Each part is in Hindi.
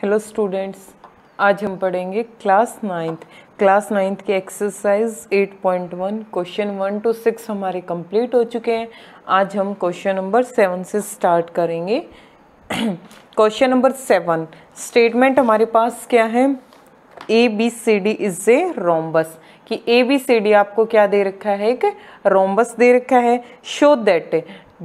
हेलो स्टूडेंट्स आज हम पढ़ेंगे क्लास नाइन्थ क्लास नाइन्थ के exercise 8.1 question one two six हमारे कंप्लीट हो चुके हैं आज हम क्वेश्चन नंबर सेवन से स्टार्ट करेंगे क्वेश्चन नंबर सेवन स्टेटमेंट हमारे पास क्या है A B C D is a rhombus कि ए बी सी डी आपको क्या दे रखा है एक रोम्बस दे रखा है show that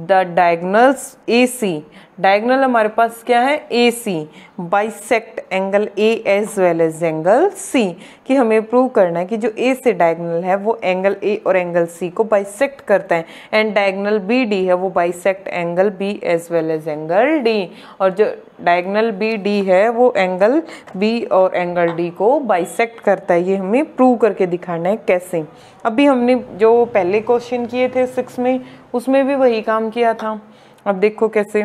the diagonals A C diagonal हमारे पास क्या है A C bisect angle A as well as angle C कि हमें प्रूव करना है कि जो ए से डायगनल है वो एंगल ए और एंगल सी को बाइसेक्ट करता है एंड डायगनल बी डी है वो bisect angle B as well as angle D और जो डायगनल बी डी है वो एंगल बी और एंगल डी को बाइसेक्ट करता है ये हमें प्रूव करके दिखाना है कैसे अभी हमने जो पहले क्वेश्चन किए थे सिक्स में उसमें भी वही काम किया था अब देखो कैसे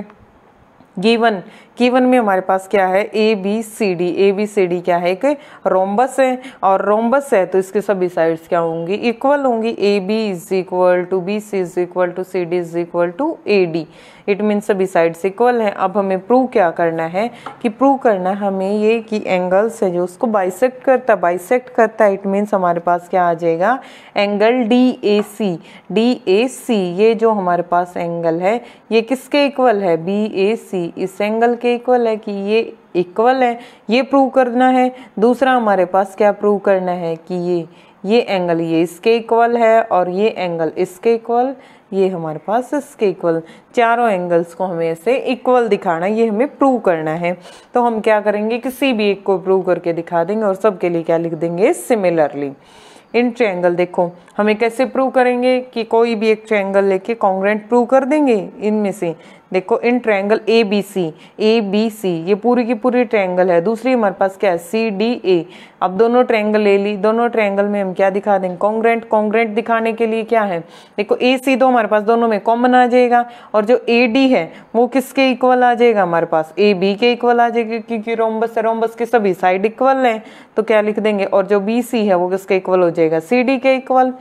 given कीवन में हमारे पास क्या है A B C D A B C D क्या है कि रोम्बस है और रोम्बस है तो इसके सभी साइड्स क्या होंगी इक्वल होंगी A B is equal to B C is equal to C D is equal to A D it mean सभी साइड्स इक्वल हैं अब हमें प्रूव क्या करना है कि प्रूव करना है हमें ये कि एंगल्स है जो उसको बाइसेक्ट करता बाइसेक्ट करता है इट मीन्स हमारे पास क्या आ जाएगा angle D A C D A C ये जो हमारे पास एंगल है ये किसके इक्वल है बी ए सी इस एंगल के के इक्वल है कि ये इक्वल है ये प्रूव करना है दूसरा हमारे पास क्या प्रूव करना है कि ये ये एंगल ये इसके इक्वल है और ये एंगल इसके इक्वल ये हमारे पास इसके इक्वल चारों एंगल्स को हमें ऐसे इक्वल दिखाना ये हमें प्रूव करना है तो हम क्या करेंगे किसी भी एक को प्रूव करके दिखा देंगे और सबके लिए क्या लिख देंगे सिमिलरली इन ट्रैंगल देखो हमें कैसे प्रूव करेंगे कि कोई भी एक ट्रैंगल लेके कॉन्ग्रेंट प्रूव कर देंगे इनमें से देखो इन triangle A B C A B C ये पूरी की पूरी ट्रायंगल है दूसरी हमारे पास क्या है सी डी ए अब दोनों ट्रायंगल ले ली दोनों ट्रायंगल में हम क्या दिखा देंगे कॉन्ग्रेंट कॉन्ग्रेंट दिखाने के लिए क्या है देखो ए सी दो हमारे पास दोनों में कॉमन आ जाएगा और जो ए डी है वो किसके इक्वल आ जाएगा हमारे पास ए बी के इक्वल आ जाएगा क्योंकि रोम्बस है रोम्बस के सभी साइड इक्वल हैं तो क्या लिख देंगे और जो बी सी है वो किसके इक्वल हो जाएगा सी डी के इक्वल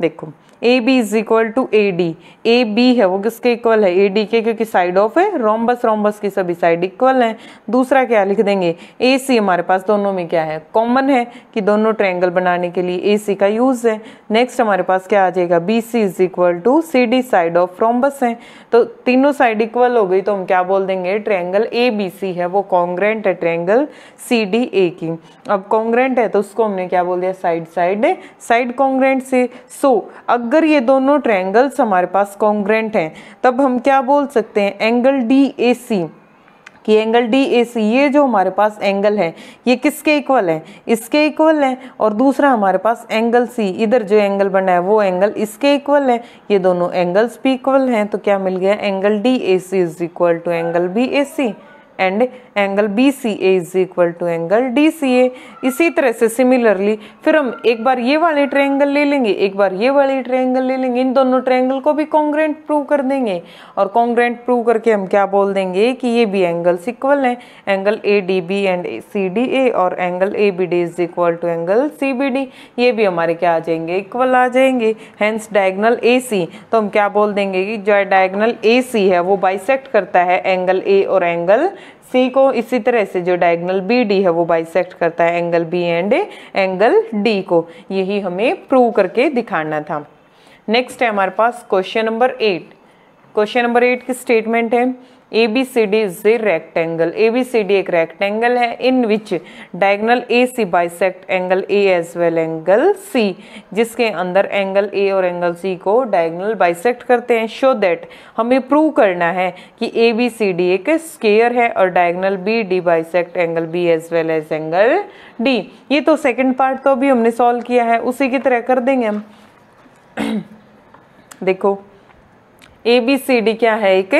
देखो A B is equal to A D A B है वो किसके इक्वल है ए डी के क्योंकि साइड ऑफ है रोम्बस रोमबस की सभी साइड इक्वल है दूसरा क्या लिख देंगे ए सी हमारे पास दोनों में क्या है कॉमन है कि दोनों ट्रायंगल बनाने के लिए ए सी का यूज़ है नेक्स्ट हमारे पास क्या आ जाएगा B C is equal to C D side of rhombus है तो तीनों साइड इक्वल हो गई तो हम क्या बोल देंगे ट्रैंगल ए बी सी है वो कॉन्ग्रेंट है ट्रैंगल सी डी ए की अब कॉन्ग्रेंट है तो उसको हमने क्या बोल दिया साइड साइड साइड कॉन्ग्रेंट से सो so, अगर अगर ये दोनों ट्रायंगल्स हमारे पास कॉन्ग्रेंट हैं तब हम क्या बोल सकते हैं एंगल डी ए सी कि एंगल डी ए सी ये जो हमारे पास एंगल है ये किसके इक्वल है इसके इक्वल है और दूसरा हमारे पास एंगल सी इधर जो एंगल बना है वो एंगल इसके इक्वल है ये दोनों एंगल्स भी इक्वल हैं तो क्या मिल गया angle D A C is equal to angle B A C and angle B C A is equal to angle D C A इसी तरह से सिमिलरली फिर हम एक बार ये वाली ट्रायंगल ले लेंगे एक बार ये वाली ट्रायंगल ले लेंगे इन दोनों ट्रायंगल को भी कॉन्ग्रेंट प्रूव कर देंगे और कॉन्ग्रेंट प्रूव करके हम क्या बोल देंगे कि ये भी एंगल्स इक्वल हैं angle A D B and C D A और angle A B D is equal to angle C B D ये भी हमारे क्या आ जाएंगे इक्वल आ जाएंगे हैंस डायगनल ए सी तो हम क्या बोल देंगे कि जो डायगनल ए सी है वो बाइसेक्ट करता है एंगल ए और एंगल सी को इसी तरह से जो डायगनल बी डी है वो बाइसेक्ट करता है angle B and angle D को यही हमें प्रूव करके दिखाना था नेक्स्ट है हमारे पास question number eight question number eight की स्टेटमेंट है A B C D is a rectangle A B C D एक रेक्टेंगल है in which diagonal A C bisect angle A as well angle C जिसके अंदर एंगल ए और एंगल सी को डायगनल बाइसेक्ट करते हैं शो दैट हमें प्रूव करना है कि ए बी सी डी एक स्केयर है और diagonal B D bisect angle B as well as angle D ये तो सेकेंड पार्ट तो अभी हमने सॉल्व किया है उसी की तरह कर देंगे हम देखो ए बी सी डी क्या है एक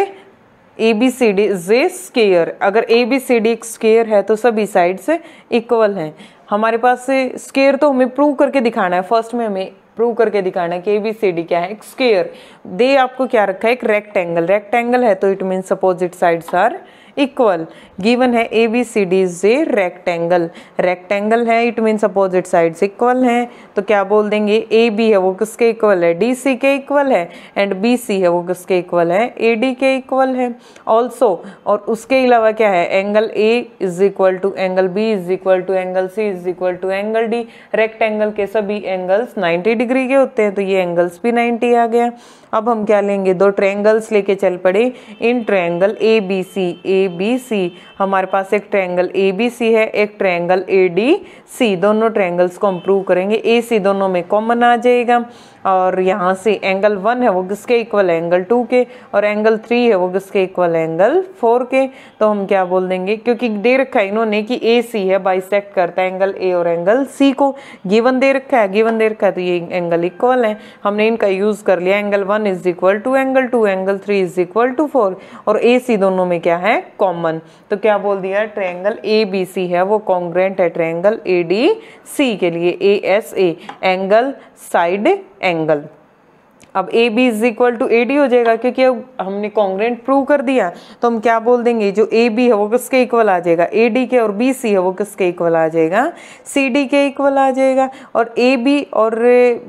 A B C D is a square अगर ए बी सी डी एक स्केयर है तो सभी साइड से इक्वल हैं हमारे पास से स्केयर तो हमें प्रूव करके दिखाना है फर्स्ट में हमें प्रूव करके दिखाना है कि ए बी सी डी क्या है एक स्केयर दे आपको क्या रखा है एक रेक्टेंगल रेक्टेंगल है तो it means opposite sides are equal given है A B C D is a rectangle rectangle है it mean opposite sides equal हैं तो क्या बोल देंगे ए बी है वो किसके इक्वल है डी सी के इक्वल है एंड बी सी है वो किसके इक्वल है ए डी के इक्वल है ऑल्सो और उसके अलावा क्या है angle A is equal to angle B is equal to angle C is equal to angle D rectangle के सभी एंगल्स 90 डिग्री के होते हैं तो ये एंगल्स भी 90 आ गया अब हम क्या लेंगे दो ट्रैंगल्स लेके चल पड़े in triangle A B C A B C हमारे पास एक ट्रायंगल ए बी सी है एक ट्रायंगल ए डी सी दोनों ट्रायंगल्स को हम प्रूव करेंगे ए सी दोनों में कॉमन आ जाएगा और यहाँ से एंगल वन है वो किसके इक्वल है एंगल टू के और एंगल थ्री है वो किसके इक्वल है एंगल फोर के तो हम क्या बोल देंगे क्योंकि दे रखा है इन्होंने कि ए सी है बाइसेकट करता है एंगल ए और एंगल सी को गिवन दे रखा है गिवन दे रखा है तो ये एंगल इक्वल है हमने इनका यूज़ कर लिया angle one is equal to angle two angle three is equal to four और ए सी दोनों में क्या है कॉमन तो क्या बोल दिया ट्रैंगल ए बी सी है वो कॉन्ग्रेंट है ट्रैंगल ए डी सी के लिए A S A angle side angle अब A B is equal to A D हो जाएगा क्योंकि अब हमने कॉन्ग्रेंट प्रूव कर दिया तो हम क्या बोल देंगे जो ए बी है वो किसके इक्वल आ जाएगा ए डी के और बी सी है वो किसके इक्वल आ जाएगा सी डी के इक्वल आ जाएगा और ए बी और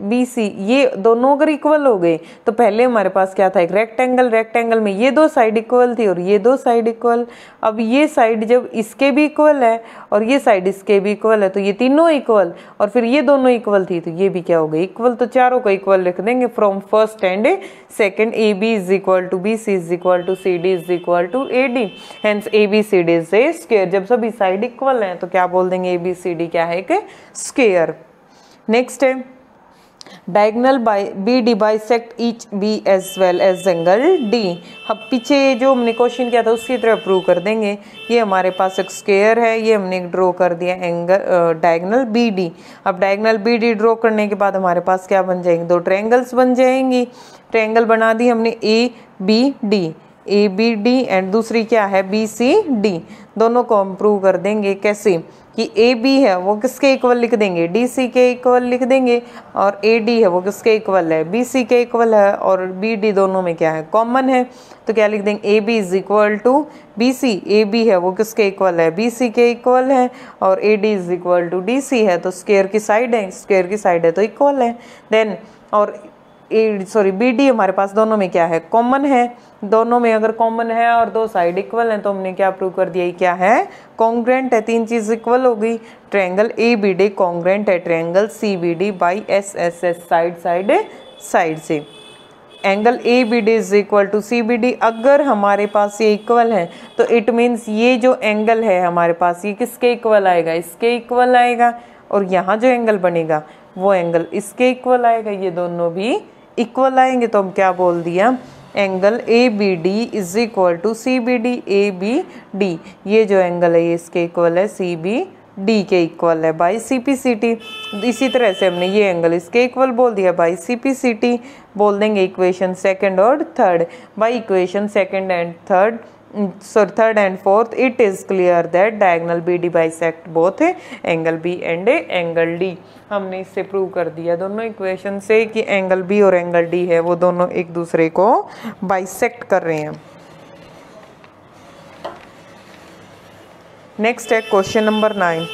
बी सी ये दोनों अगर इक्वल हो गए तो पहले हमारे पास क्या था एक रेक्टेंगल रेक्टेंगल में ये दो साइड इक्वल थी और ये दो साइड इक्वल अब ये साइड जब इसके भी इक्वल है और ये साइड इसके भी इक्वल है तो ये तीनों इक्वल और फिर ये दोनों इक्वल थी तो ये भी क्या हो गई इक्वल तो चारों को इक्वल लिख देंगे from first and second AB is equal to BC is equal to CD is equal to AD hence ABCD is a square जब सभी साइड इक्वल हैं तो क्या बोल देंगे ABCD क्या है एक स्क्वेयर नेक्स्ट है diagonal by B D sect each B as well as angle D अब पीछे जो हमने क्वेश्चन किया था उसकी तरह प्रूव कर देंगे ये हमारे पास एक स्केयर है ये हमने ड्रॉ कर दिया एंगल डायगनल बी डी अब डायगनल बी डी ड्रॉ करने के बाद हमारे पास क्या बन जाएंगे दो ट्रैंगल्स बन जाएंगी ट्रैंगल बना दी हमने A B D A B D and दूसरी क्या है बी सी डी दोनों को हम प्रूव कर देंगे कैसे कि ए बी है वो किसके इक्वल लिख देंगे डी सी के इक्वल लिख देंगे और ए डी है वो किसके इक्वल है बी सी के इक्वल है और बी डी दोनों में क्या है कॉमन है तो क्या लिख देंगे A B is equal to B C A B है वो किसके इक्वल है बी सी के इक्वल है और A D is equal to D C है तो स्केयर की साइड है स्केयर की साइड है तो इक्वल है देन और सॉरी बी डी हमारे पास दोनों में क्या है कॉमन है दोनों में अगर कॉमन है और दो साइड इक्वल हैं तो हमने क्या प्रूव कर दिया क्या है कॉन्ग्रेंट है तीन चीज़ इक्वल हो गई triangle A B D congruent है triangle C B D by S S S side side side से angle A B D is equal to C B D अगर हमारे पास ये इक्वल है तो इट मीन्स ये जो एंगल है हमारे पास ये किसके इक्वल आएगा इसके इक्वल आएगा और यहाँ जो एंगल बनेगा वो एंगल इसके इक्वल आएगा ये दोनों भी इक्वल आएंगे तो हम क्या बोल दिया angle A B D is equal to C B D A B D ये जो एंगल है ये इसके इक्वल है सी बी डी के इक्वल है by C P C T इसी तरह से हमने ये एंगल इसके इक्वल बोल दिया by C P C T बोल देंगे इक्वेशन सेकंड और third by equation second and third Mm, sorry third and fourth it is clear that diagonal bd bisect both angle b and angle d हमने इससे प्रूव कर दिया दोनों इक्वेशन से कि एंगल बी और एंगल डी है वो दोनों एक दूसरे को बाइसेक्ट कर रहे हैं नेक्स्ट है question number nine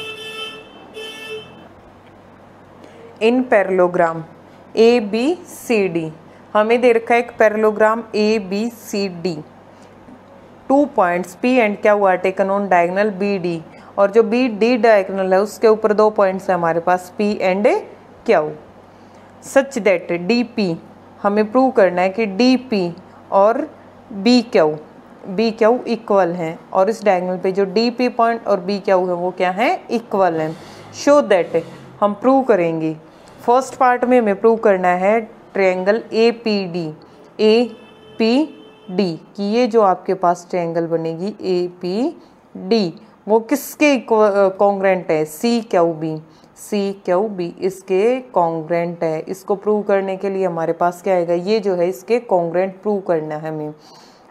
in parallelogram A B C D हमें दे रखा है एक parallelogram A B C D two points P and क्या हुआ taken on diagonal B D और जो बी डी डायगनल है उसके ऊपर दो पॉइंट्स हैं हमारे पास P and Q such that D P हमें प्रूव करना है कि डी पी और B Q B Q equal हैं और इस डायगनल पे जो डी पी पॉइंट और बी क्यू है वो क्या है इक्वल हैं शो दैट हम प्रूव करेंगे फर्स्ट पार्ट में हमें प्रूव करना है triangle A P D A P D कि ये जो आपके पास ट्रायंगल बनेगी ए पी डी वो किसके कॉन्ग्रेंट है C Q B C Q B इसके कॉन्ग्रेंट है इसको प्रूव करने के लिए हमारे पास क्या आएगा ये जो है इसके कॉन्ग्रेंट प्रूव करना है हमें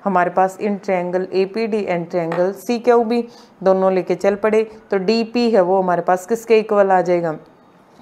हमारे पास in triangle A P D and triangle C Q B दोनों लेके चल पड़े तो डी पी है वो हमारे पास किसके इक्वल आ जाएगा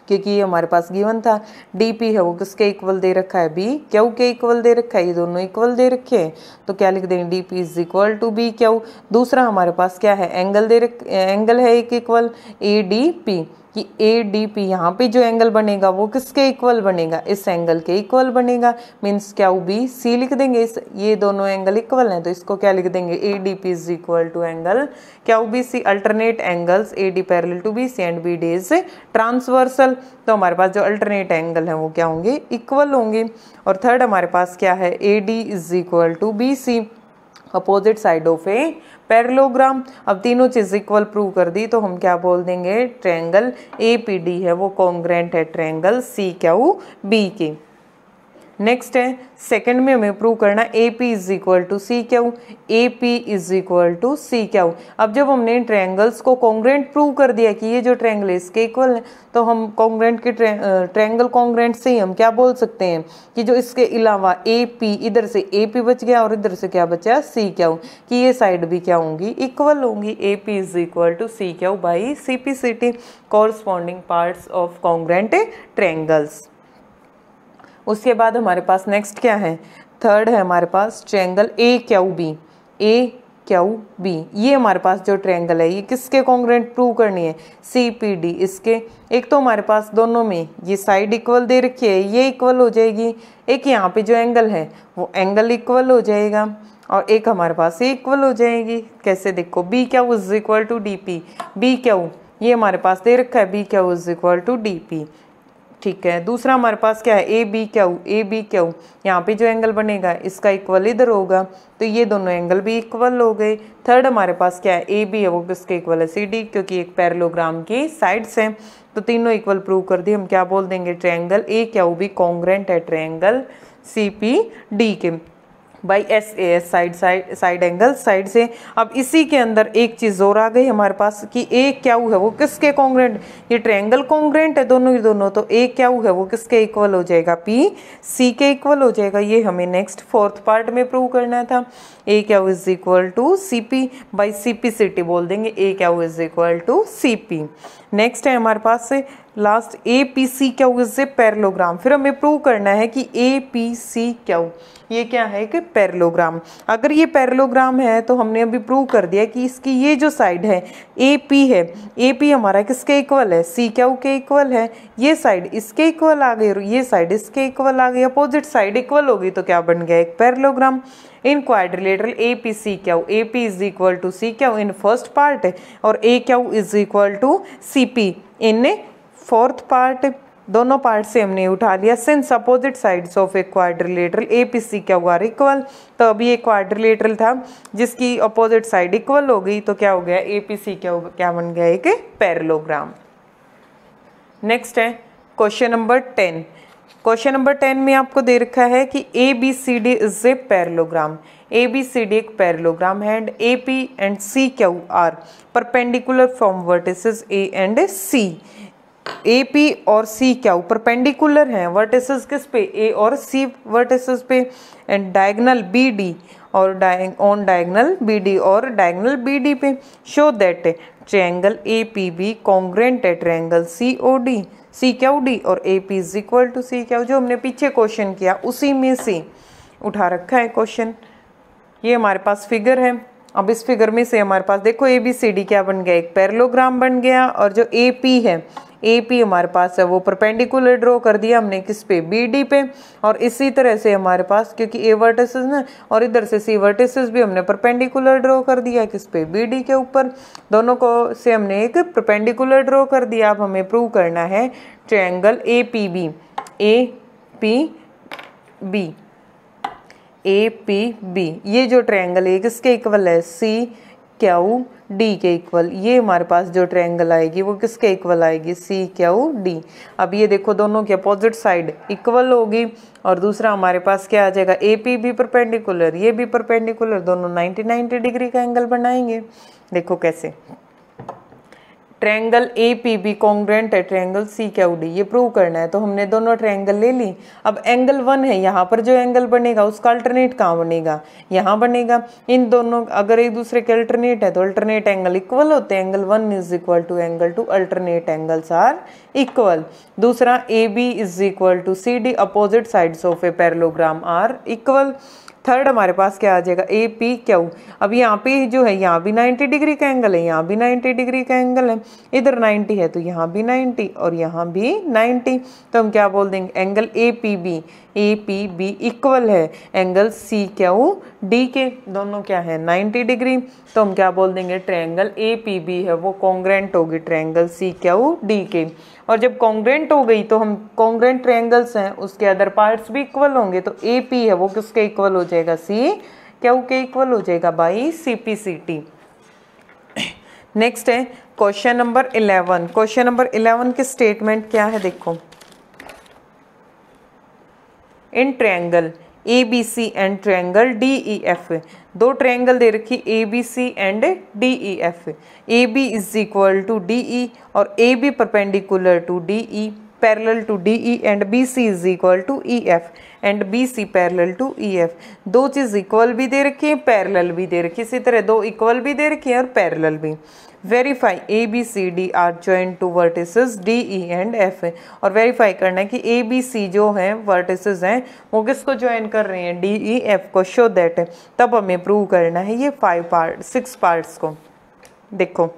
क्योंकि ये हमारे पास गिवन था डी पी है वो किसके इक्वल दे रखा है बी क्यू के इक्वल दे रखा है ये दोनों इक्वल दे रखे हैं तो क्या लिख देंगे D P is equal to B Q दूसरा हमारे पास क्या है एंगल दे रख एंगल है एक इक्वल ए डी पी कि ए डी पी यहाँ पर जो एंगल बनेगा वो किसके इक्वल बनेगा इस एंगल के इक्वल बनेगा मीन्स क्या वो बी सी लिख देंगे इस ये दोनों एंगल इक्वल हैं तो इसको क्या लिख देंगे A D P is equal to angle क्या वो B C alternate angles A D parallel to B C and B D is transversal तो हमारे पास जो अल्टरनेट एंगल हैं वो क्या होंगे इक्वल होंगे और थर्ड हमारे पास क्या है A D is equal to B C opposite side of a parallelogram अब तीनों चीज़ इक्वल प्रूव कर दी तो हम क्या बोल देंगे ट्रैंगल ए पी डी है वो कॉन्ग्रेंट है ट्रैंगल सी क्या बी की नेक्स्ट है सेकंड में हमें प्रूव करना A P is equal to C Q A P is equal to C Q अब जब हमने ट्रैंगल्स को कॉन्ग्रेंट प्रूव कर दिया कि ये जो ट्रैंगल है इसके इक्वल है तो हम कॉन्ग्रेंट के ट्रैंगल कॉन्ग्रेंट से ही हम क्या बोल सकते हैं कि जो इसके अलावा ए पी इधर से ए पी बच गया और इधर से क्या बचा सी क्यू कि ये साइड भी क्या होंगी इक्वल होंगी A P is equal to C Q by C P C T corresponding parts of congruent triangles उसके बाद हमारे पास नेक्स्ट क्या है थर्ड है हमारे पास triangle A Q B A Q B ये हमारे पास जो ट्रैंगल है ये किसके कॉन्ग्रेंट प्रूव करनी है सी पी डी इसके एक तो हमारे पास दोनों में ये साइड इक्वल दे रखी है ये इक्वल हो जाएगी एक यहाँ पे जो एंगल है वो एंगल इक्वल हो जाएगा और एक हमारे पास ये इक्वल हो जाएगी कैसे देखो B Q is equal to D P B Q ये हमारे पास दे रखा है B Q is equal to D P ठीक है दूसरा हमारे पास क्या है ए बी क्या ए बी क्या यहाँ पे जो एंगल बनेगा इसका इक्वल इधर होगा तो ये दोनों एंगल भी इक्वल हो गए थर्ड हमारे पास क्या है ए बी है वो इसके इक्वल है सी डी क्योंकि एक पैरलोग्राम की साइड्स हैं तो तीनों इक्वल प्रूव कर दिए हम क्या बोल देंगे ट्रायंगल ए क्या वो भी कॉन्ग्रेंट है ट्रायंगल सी पी डी के by S A S side side side angle side से अब इसी के अंदर एक चीज़ और आ गई हमारे पास कि ए क्या हुआ है वो किसके कॉन्ग्रेंट ये ट्रैंगल कॉन्ग्रेंट है दोनों ही दोनों तो ए क्या हुआ है वो किसके इक्वल हो जाएगा पी सी के इक्वल हो जाएगा ये हमें नेक्स्ट फोर्थ पार्ट में प्रूव करना था ए क्या is equal to C P by C P C T बोल देंगे ए क्या is equal to C P next है हमारे पास से लास्ट ए पी सी क्या हुआ इससे पैरलोग्राम फिर हमें प्रूव करना है कि ए पी सी क्या हुआ ये क्या है कि पैरलोग्राम अगर ये पैरलोग्राम है तो हमने अभी प्रूव कर दिया कि इसकी ये जो साइड है ए पी है ए पी हमारा किसके इक्वल है सी क्या के इक्वल है ये साइड इसके इक्वल आ गई ये साइड इसके इक्वल आ गई अपोजिट साइड इक्वल होगी तो क्या बन गया एक parallelogram in quadrilateral A P C क्या A P is equal to C क्या इन फर्स्ट पार्ट और ए क्या is equal to C P in fourth part दोनों पार्ट से हमने उठा लिया since opposite sides of a quadrilateral A P C क्या हुआ इक्वल तो अभी ये क्वाड्रिलेटरल था जिसकी अपोजिट साइड इक्वल हो गई तो क्या हो गया ए पी सी क्या क्या बन गया एक पैरलोग्राम नेक्स्ट है question number ten question number ten में आपको दे रखा है कि A B C D is a parallelogram A B C D एक पैरलोग्राम है and A P and C Q are perpendicular from vertices A and C A P और सी क्या ऊपर पेंडिकुलर हैं वर्टिसेस किस पे ए और सी वर्टिसेस पे एंड डायगनल बी डी और ऑन डायगनल बी डी और डायगनल बी डी पे show that triangle A P B congruent है triangle C O D C क्या डी और A P is equal to C क्या जो हमने पीछे क्वेश्चन किया उसी में से उठा रखा है क्वेश्चन ये हमारे पास फिगर है अब इस फिगर में से हमारे पास देखो ए बी सी डी क्या बन गया एक पैरलोग्राम बन गया और जो ए पी है ए पी हमारे पास है वो परपेंडिकुलर ड्रॉ कर दिया हमने किस पे बी डी पे और इसी तरह से हमारे पास क्योंकि ए वर्टिसेस ना और इधर से सी वर्टिसेस भी हमने परपेंडिकुलर ड्रॉ कर दिया किस पे बी डी के ऊपर दोनों को से हमने एक परपेंडिकुलर ड्रॉ कर दिया अब हमें प्रूव करना है triangle A P B A P B A P B ये जो ट्रायंगल है किसके इक्वल है सी क्यू डी के इक्वल ये हमारे पास जो ट्रायंगल आएगी वो किसके इक्वल आएगी सी क्यू डी अब ये देखो दोनों की अपोजिट साइड इक्वल होगी और दूसरा हमारे पास क्या आ जाएगा ए पी बी परपेंडिकुलर ये भी परपेंडिकुलर दोनों 90 90 डिग्री का एंगल बनाएंगे देखो कैसे triangle A P B congruent है ट्रैंगल सी क्या डी ये प्रूव करना है तो हमने दोनों ट्रैंगल ले ली अब एंगल वन है यहाँ पर जो एंगल बनेगा उसका अल्टरनेट कहाँ बनेगा यहाँ बनेगा इन दोनों अगर एक दूसरे के अल्टरनेट है तो अल्टरनेट एंगल इक्वल होते हैं angle one is equal to angle two alternate angles are equal दूसरा A B is equal to C D opposite sides of a parallelogram are equal third हमारे पास क्या आ जाएगा ए पी क्यू अब यहाँ पे जो है यहाँ भी 90 डिग्री का एंगल है यहाँ भी 90 डिग्री का एंगल है इधर 90 है तो यहाँ भी 90 और यहाँ भी 90 तो हम क्या बोल देंगे angle A P B A P B equal है एंगल सी क्यू डी के दोनों क्या है 90 डिग्री तो हम क्या बोल देंगे ट्रैंगल ए पी बी है वो कॉन्ग्रेंट होगी ट्रैंगल सी क्यू डी के और जब कॉन्ग्रेंट हो गई तो हम कॉन्ग्रेंट ट्रायंगल्स हैं उसके अदर पार्ट्स भी इक्वल होंगे तो ए पी है वो किसके इक्वल हो जाएगा सी क्या वो के इक्वल हो जाएगा by C P C T next है question number eleven question number eleven के स्टेटमेंट क्या है देखो इन triangle A B C and triangle D E F दो ट्रायंगल दे रखी A B C and D E F A B is equal to D E और A B perpendicular to D E parallel to D E and B C is equal to E F and B C parallel to E F दो चीज़ इक्वल भी दे रखी है पैरेलल भी दे रखी इसी तरह दो इक्वल भी दे रखी है और पैरेलल भी verify A B C D are join to vertices D E and F और वेरीफाई करना है कि ए बी सी जो है वर्टिसेस हैं वो किसको ज्वाइन कर रहे हैं डी ई एफ को शो दैट है तब हमें प्रूव करना है ये फाइव पार्ट सिक्स पार्ट्स को देखो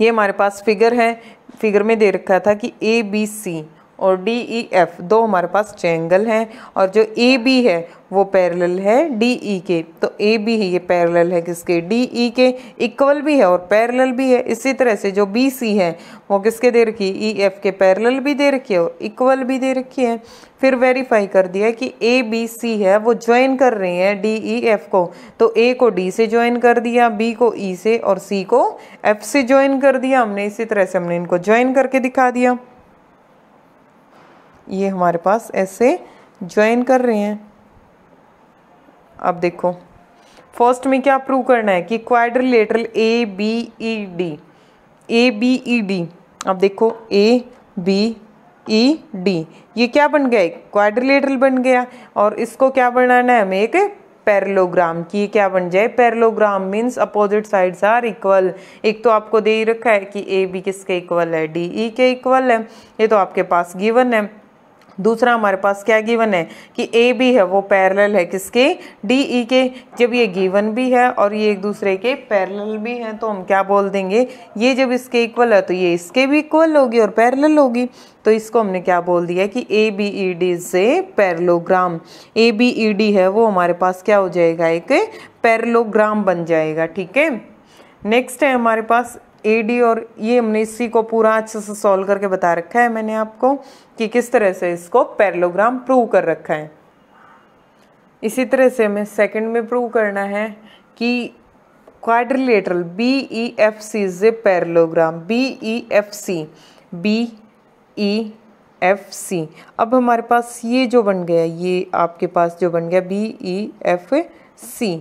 ये हमारे पास फिगर है फिगर में दे रखा था कि ए बी सी और डी ई एफ दो हमारे पास ट्रेंगल हैं और जो ए बी है वो पैरेलल है डी ई e के तो ए बी है ये पैरेलल है किसके डी ई e के इक्वल भी है और पैरेलल भी है इसी तरह से जो बी सी है वो किसके दे रखी है ई e, एफ के पैरेलल भी दे रखी है और इक्वल भी दे रखी है फिर वेरीफाई कर दिया कि ए बी सी है वो ज्वाइन कर रही है डी ई एफ को तो ए को डी से ज्वाइन कर दिया बी को ई e से और सी को एफ से ज्वाइन कर दिया हमने इसी तरह से हमने इनको ज्वाइन करके दिखा दिया ये हमारे पास ऐसे ज्वाइन कर रहे हैं अब देखो फर्स्ट में क्या प्रूव करना है कि quadrilateral A B E D A B E D अब देखो ए बी ई डी ये क्या बन गया एक क्वाड्रिलेटरल बन गया और इसको क्या बनाना है हमें एक पैरलोग्राम ये क्या बन जाए parallelogram means opposite sides are equal एक तो आपको दे ही रखा है कि ए बी किसके इक्वल है डी ई e के इक्वल है ये तो आपके पास गिवन है दूसरा हमारे पास क्या गिवन है कि ए भी है वो पैरेलल है किसके डी ई e के जब ये गिवन भी है और ये एक दूसरे के पैरेलल भी हैं तो हम क्या बोल देंगे ये जब इसके इक्वल है तो ये इसके भी इक्वल होगी और पैरेलल होगी तो इसको हमने क्या बोल दिया कि ए बी ई डी से parallelogram A B E D है वो हमारे पास क्या हो जाएगा एक पैरलोग्राम बन जाएगा ठीक है नेक्स्ट है हमारे पास ए डी और ये हमने इसी को पूरा अच्छे से सॉल्व करके बता रखा है मैंने आपको कि किस तरह से इसको पैरलोग्राम प्रूव कर रखा है इसी तरह से हमें सेकंड में प्रूव करना है कि quadrilateral B E F C is a parallelogram B E F C B E F C अब हमारे पास ये जो बन गया ये आपके पास जो बन गया बी ई एफ सी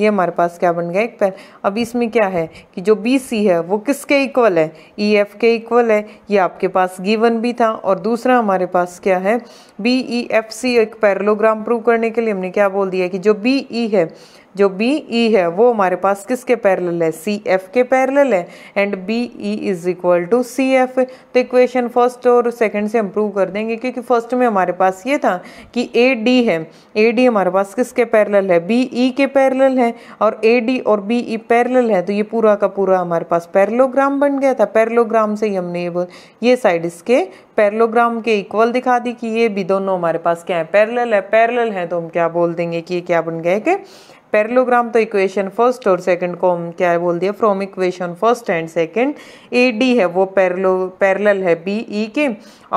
ये हमारे पास क्या बन गया एक पेन अब इसमें क्या है कि जो बी सी है वो किसके इक्वल है ई e, एफ के इक्वल है ये आपके पास गिवन भी था और दूसरा हमारे पास क्या है बी ई एफ सी एक पैरलोग्राम प्रूव करने के लिए हमने क्या बोल दिया कि जो बी ई e है जो बी ई e है वो हमारे पास किसके पैरेलल है सी एफ के पैरेलल है and B E is equal to C F तो इक्वेशन फर्स्ट और सेकंड से हम प्रूव कर देंगे क्योंकि फर्स्ट में हमारे पास ये था कि ए डी है ए डी हमारे पास किसके पैरेलल है बी ई e के पैरेलल है और ए डी और बी ई पैरेलल है तो ये पूरा का पूरा हमारे पास पैरलोग्राम बन गया था पैरलोग्राम से ही हमने ये ये साइड इसके पैरलोग्राम के इक्वल दिखा दी कि ये भी दोनों हमारे पास क्या है पैरेलल है पैरेलल है तो हम क्या बोल देंगे कि ये क्या बन गया कि पैरलोग्राम तो इक्वेशन फर्स्ट और सेकंड को हम क्या बोल दिया from equation first and second A D है वो पैरलो पैरल है बी ई e के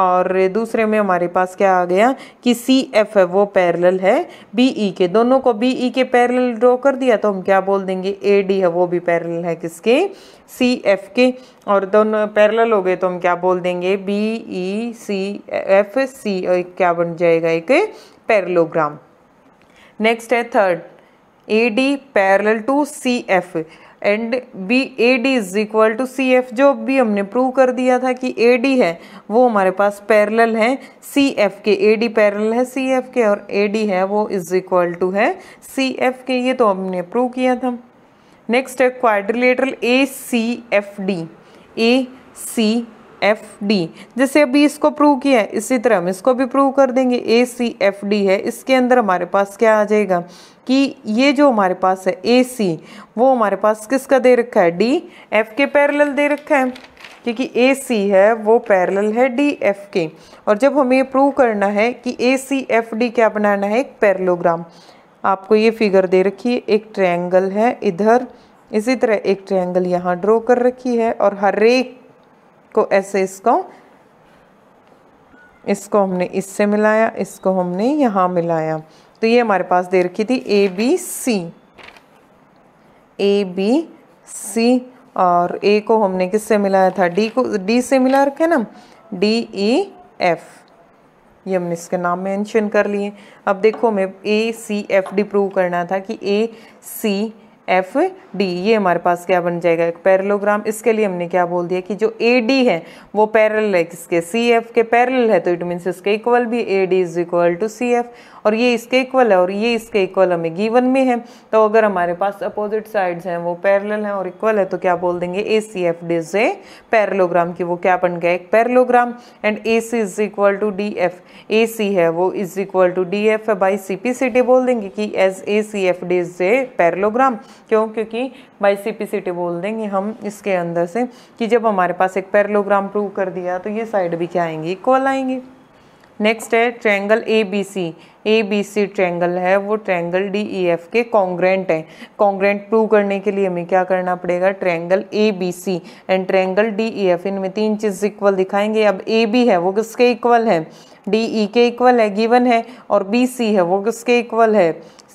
और दूसरे में हमारे पास क्या आ गया कि सी एफ है वो पैरल है बी ई e के दोनों को बी ई e के पैरल ड्रॉ कर दिया तो हम क्या बोल देंगे ए डी है वो भी पैरल है किसके सी एफ के और दोनों पैरल हो गए तो हम क्या बोल देंगे बी ई सी एफ सी क्या बन जाएगा एक पैरलोग्राम नेक्स्ट है third A D parallel to C F and B A D is equal to C F जो भी हमने प्रूव कर दिया था कि ए डी है वो हमारे पास पैरेलल है सी एफ के ए डी पैरेलल है सी एफ के और ए डी है वो इज इक्वल टू है सी एफ के ये तो हमने प्रूव किया था नेक्स्ट है quadrilateral A C F D A C F D जैसे अभी इसको प्रूव किया है इसी तरह हम इसको भी प्रूव कर देंगे ए सी एफ डी है इसके अंदर हमारे पास क्या आ जाएगा कि ये जो हमारे पास है ए सी वो हमारे पास किसका दे रखा है डी एफ के पैरेलल दे रखा है क्योंकि ए सी है वो पैरेलल है डी एफ के और जब हमें ये प्रूव करना है कि ए सी एफ डी क्या बनाना है एक पैरलोग्राम आपको ये फिगर दे रखी है एक ट्रायंगल है इधर इसी तरह एक ट्रायंगल यहाँ ड्रॉ कर रखी है और हर एक को ऐसे इसको इसको हमने इससे मिलाया इसको हमने यहाँ मिलाया तो ये हमारे पास दे रखी थी ए बी सी ए बी सी और ए को हमने किससे मिलाया था डी को डी से मिला रखे ना डी ई एफ ये हमने इसके नाम मेंशन कर लिए अब देखो हमें A C F D prove करना था कि ए सी एफ डी ये हमारे पास क्या बन जाएगा एक पैरलोग्राम इसके लिए हमने क्या बोल दिया कि जो ए डी है वो पैरल है किसके सी एफ के पैरल है तो इट मीन्स इसके इक्वल भी A D is equal to C F और ये इसके इक्वल है और ये इसके इक्वल हमें गिवन में है तो अगर हमारे पास अपोजिट साइड्स हैं वो पैरेलल हैं और इक्वल है तो क्या बोल देंगे ए सी एफ डी से पैरलोग्राम की वो क्या बन गया एक parallelogram and A C is equal to D F A C है वो is equal to D F है by C P C T बोल देंगे कि as A C F D से पैरलोग्राम क्यों क्योंकि by C P C T बोल देंगे हम इसके अंदर से कि जब हमारे पास एक पैरलोग्राम प्रूव कर दिया तो ये साइड भी क्या आएंगे इक्वल आएंगे नेक्स्ट है triangle A B C A B C triangle है वो ट्रैंगल डी ई एफ के कॉन्ग्रेंट है कॉन्ग्रेंट प्रूव करने के लिए हमें क्या करना पड़ेगा triangle A B C and triangle D E F इनमें तीन चीज़ इक्वल दिखाएंगे अब ए बी है वो किसके इक्वल e है डी ई के इक्वल है गिवन है और बी सी है वो किसके इक्वल है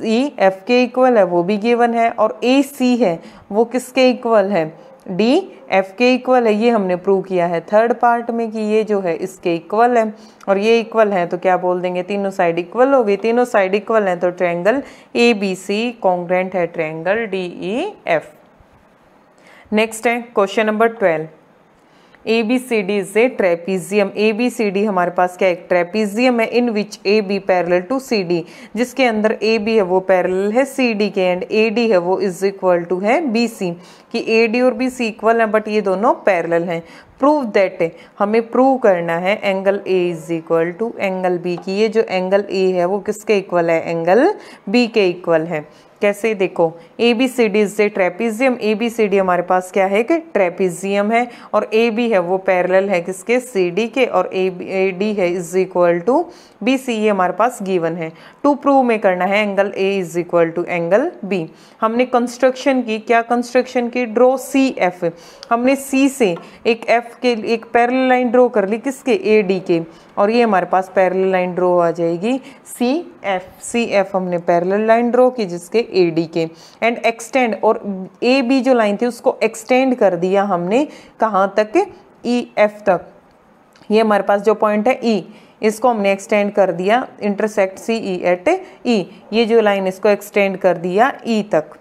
ई e एफ के इक्वल है वो भी गिवन है और ए सी है वो किसके इक्वल है डी एफ के इक्वल है ये हमने प्रूव किया है थर्ड पार्ट में कि ये जो है इसके इक्वल है और ये इक्वल है तो क्या बोल देंगे तीनों साइड इक्वल हो गई तीनों साइड इक्वल हैं तो triangle A B C congruent है triangle D E F next है question number twelve A B C D is a trapezium A B C D हमारे पास क्या एक ट्रेपीजियम है in which A B parallel to C D जिसके अंदर ए बी है वो पैरल है सी डी के एंड ए डी है वो इज इक्वल टू है बी सी कि ए डी और बी सी इक्वल है बट ये दोनों पैरल हैं प्रूव दैट हमें प्रूव करना है angle A is equal to angle B की ये जो एंगल ए है वो किसके इक्वल है एंगल बी के इक्वल है कैसे देखो ए बी सी डी से trapezium A B C D हमारे पास क्या है कि ट्रेपिजियम है और ए बी है वो पैरेलल है किसके सी डी के और ए ए डी है is equal to B C ये हमारे पास गिवन है टू प्रूव में करना है angle A is equal to angle B हमने कंस्ट्रक्शन की क्या कंस्ट्रक्शन की ड्रॉ सी एफ हमने सी से एक एफ के एक पैरल लाइन ड्रॉ कर ली किसके ए डी के और ये हमारे पास पैरल लाइन ड्रो आ जाएगी सी एफ सी एफ हमने पैरल लाइन ड्रो की जिसके ए डी के एंड एक्सटेंड और ए बी जो लाइन थी उसको एक्सटेंड कर दिया हमने कहाँ तक ई e, एफ तक ये हमारे पास जो पॉइंट है ई e, इसको हमने एक्सटेंड कर दिया इंटरसेक्ट सी ई एट ई ये जो लाइन इसको एक्सटेंड कर दिया ई e तक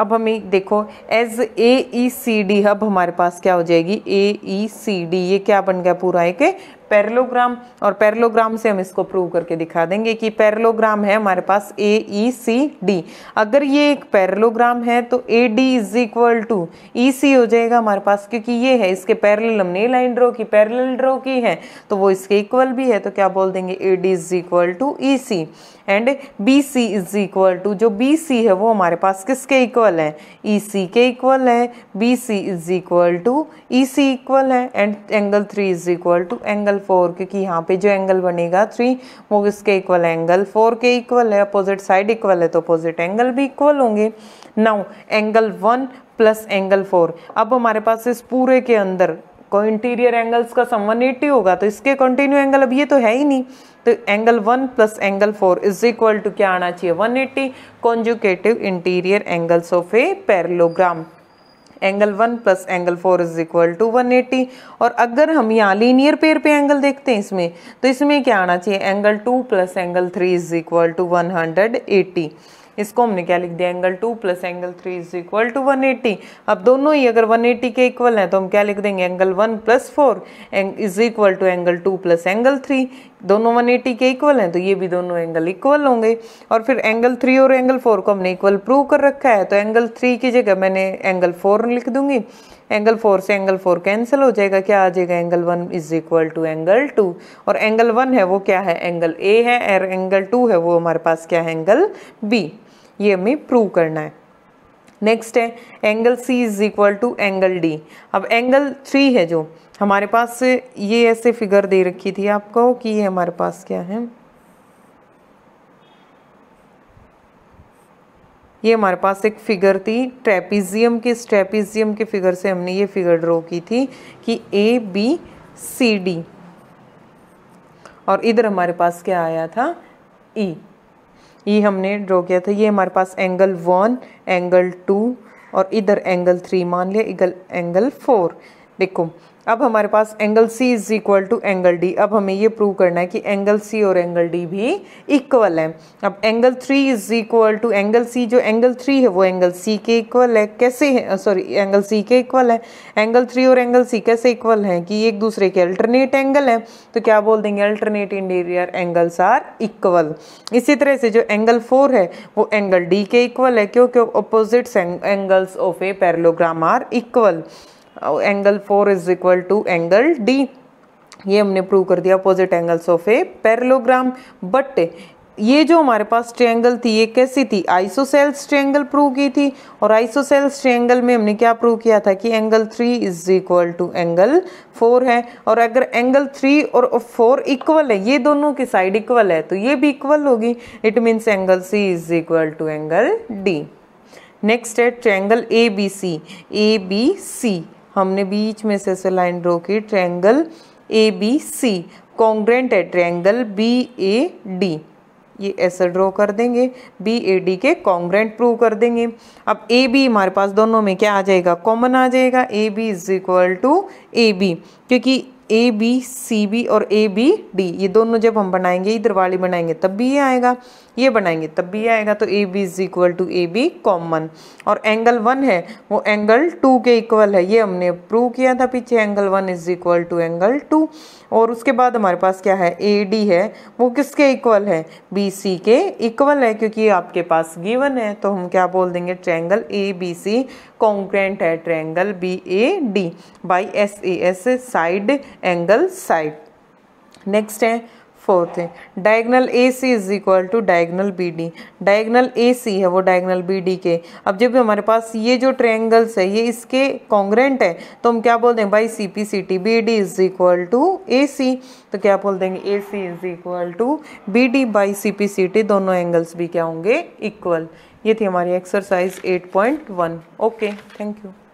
अब हमें देखो as a E C D अब हमारे पास क्या हो जाएगी ए ई सी डी ये क्या बन गया पूरा एक पैरलोग्राम और पैरलोग्राम से हम इसको प्रूव करके दिखा देंगे कि पैरलोग्राम है हमारे पास ए ई सी डी अगर ये एक पैरलोग्राम है तो A D is equal to E C हो जाएगा हमारे पास क्योंकि ये है इसके पैरल हमने लाइन ड्रॉ की पैरल ड्रॉ की है तो वो इसके इक्वल भी है तो क्या बोल देंगे A D is equal to E C and B C is equal to जो बी सी है वो हमारे पास किसके इक्वल है ई e, सी के इक्वल है B C is equal to E C equal है and angle three is equal to angle angle four क्योंकि यहाँ पे जो एंगल बनेगा थ्री वो इसके इक्वल एंगल फोर के इक्वल है अपोजिट साइड इक्वल है तो अपोजिट एंगल भी इक्वल होंगे now angle one plus angle four अब हमारे पास इस पूरे के अंदर को इंटीरियर एंगल्स का सम 180 होगा तो इसके कंटिन्यू एंगल अब ये तो है ही नहीं तो angle one plus angle four is equal to क्या आना चाहिए one eighty conjugative interior angles of a parallelogram angle one plus angle four is equal to one eighty और अगर हम यहाँ लीनियर पेयर पे एंगल देखते हैं इसमें तो इसमें क्या आना चाहिए angle two plus angle three is equal to one hundred eighty इसको हमने क्या लिख दिया angle two plus angle three is equal to one eighty अब दोनों ही अगर वन एटी के इक्वल हैं तो हम क्या लिख देंगे angle one plus four is equal to angle two plus angle three दोनों 180 के इक्वल हैं तो ये भी दोनों एंगल इक्वल होंगे और फिर एंगल थ्री और एंगल फोर को हमने इक्वल प्रूव कर रखा है तो एंगल थ्री की जगह मैंने एंगल फोर लिख दूंगी एंगल फोर से एंगल फोर कैंसिल हो जाएगा क्या आ जाएगा angle one is equal to angle two और एंगल वन है वो क्या है एंगल ए है और एंगल टू है वो हमारे पास क्या है एंगल बी ये हमें प्रूव करना है नेक्स्ट है angle C is equal to angle D अब एंगल थ्री है जो हमारे पास ये ऐसे फिगर दे रखी थी आपको कि ये हमारे पास क्या है ये हमारे पास एक फिगर थी ट्रेपिजियम के ट्रेपिजियम के फिगर से हमने ये फिगर ड्रॉ की थी कि ए बी सी डी और इधर हमारे पास क्या आया था ई e. ये e हमने ड्रॉ किया था ये हमारे पास एंगल वन एंगल टू और इधर एंगल थ्री मान लिया एंगल फोर देखो अब हमारे पास angle C is equal to angle D अब हमें ये प्रूव करना है कि एंगल सी और एंगल डी भी इक्वल है अब angle three is equal to angle C जो एंगल थ्री है वो एंगल सी के इक्वल है कैसे है सॉरी एंगल सी के इक्वल है एंगल थ्री और एंगल सी कैसे इक्वल है कि एक दूसरे के अल्टरनेट एंगल है तो क्या बोल देंगे alternate interior angles are equal इसी तरह से जो एंगल फोर है वो एंगल डी के इक्वल है क्योंकि opposites angles of a parallelogram are equal angle four is equal to angle D ये हमने प्रूव कर दिया opposite angles of a parallelogram but ये जो हमारे पास ट्रेंगल थी ये कैसी थी आइसोसेल्स ट्रेंगल प्रूव की थी और आइसोसेल्स ट्रेंगल में हमने क्या प्रूव किया था कि angle three is equal to angle four है और अगर एंगल थ्री और फोर इक्वल है ये दोनों की साइड इक्वल है तो ये भी इक्वल होगी it means angle C is equal to angle D next है triangle A B C A B C हमने बीच में से से लाइन ड्रॉ की triangle A B C congruent है ट्रैंगल बी ए डी ये ऐसे ड्रॉ कर देंगे बी ए डी के कॉन्ग्रेंट प्रूव कर देंगे अब ए बी हमारे पास दोनों में क्या आ जाएगा कॉमन आ जाएगा A B is equal to A B क्योंकि ए बी सी बी और ए बी डी ये दोनों जब हम बनाएंगे इधर वाली बनाएंगे तब भी ये आएगा ये बनाएंगे तब भी आएगा तो A B is equal to A B common और एंगल वन है वो एंगल टू के इक्वल है ये हमने प्रूव किया था पीछे angle one is equal to angle two और उसके बाद हमारे पास क्या है ए डी है वो किसके इक्वल है बी सी के इक्वल है क्योंकि आपके पास गिवन है तो हम क्या बोल देंगे triangle A B C congruent है triangle B A D by S A S side angle side next है फोर्थ है diagonal A C is equal to diagonal B D diagonal A C है वो डायगनल बी डी के अब जब हमारे पास ये जो ट्रेंगल्स है ये इसके कॉन्ग्रेंट है तो हम क्या बोल देंगे by C P C T B D is equal to A C तो क्या बोल देंगे A C is equal to B D by C P C T दोनों एंगल्स भी क्या होंगे इक्वल ये थी हमारी exercise eight point one okay thank you